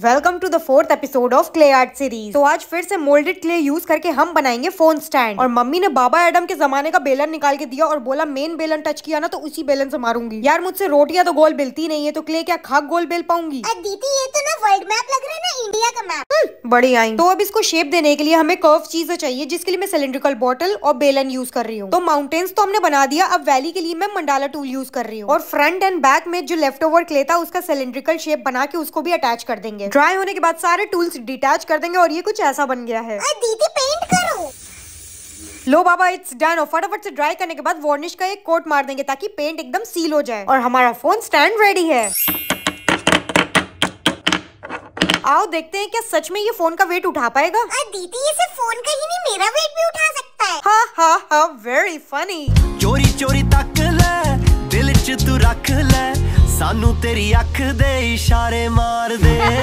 welcome to the fourth episode of clay art series तो आज फिर से मोल्डेड क्ले यूज करके हम बनाएंगे फोन स्टैंड और मम्मी ने बाबा एडम के जमाने का बेलन निकाल के दिया और बोला मेन बेलन टच किया ना तो उसी बेलन से मारूंगी यार मुझसे रोटियां तो गोल बेलती नहीं है तो क्ले क्या खाक गोल बेल पाऊंगी दीदी ये तो ना वर्ल्ड मैप बड़ी आई तो अब इसको शेप देने के लिए हमें कर्व चीजें चाहिए जिसके लिए मैं सिलेंड्रिकल बॉटल और बेलन यूज कर रही हूँ तो माउंटेन्स तो हमने बना दिया अब वैली के लिए मैं मंडाला टूल यूज कर रही हूँ और फ्रंट एंड बैक में जो लेफ्ट ओवर क्ले था उसका सिलेंड्रिकल शेप बना के उसको भी अटैच कर देंगे ड्राई होने के बाद सारे टूल्स डिटैच कर देंगे और ये कुछ ऐसा बन गया है लो बाबा इट्स डन और फटाफट से ड्राई करने के बाद वार्निश का एक कोट मार देंगे ताकि पेंट एकदम सील हो जाए और हमारा फोन स्टैंड रेडी है आओ देखते हैं क्या सच में ये फोन का वेट उठा पाएगा दीदी ये फोन का ही नहीं मेरा वेट भी उठा सकता है हाँ हाँ हाँ वेरी फनी चोरी चोरी तक ले दिल च तू रख ले सानू तेरी अख दे इशारे मार दे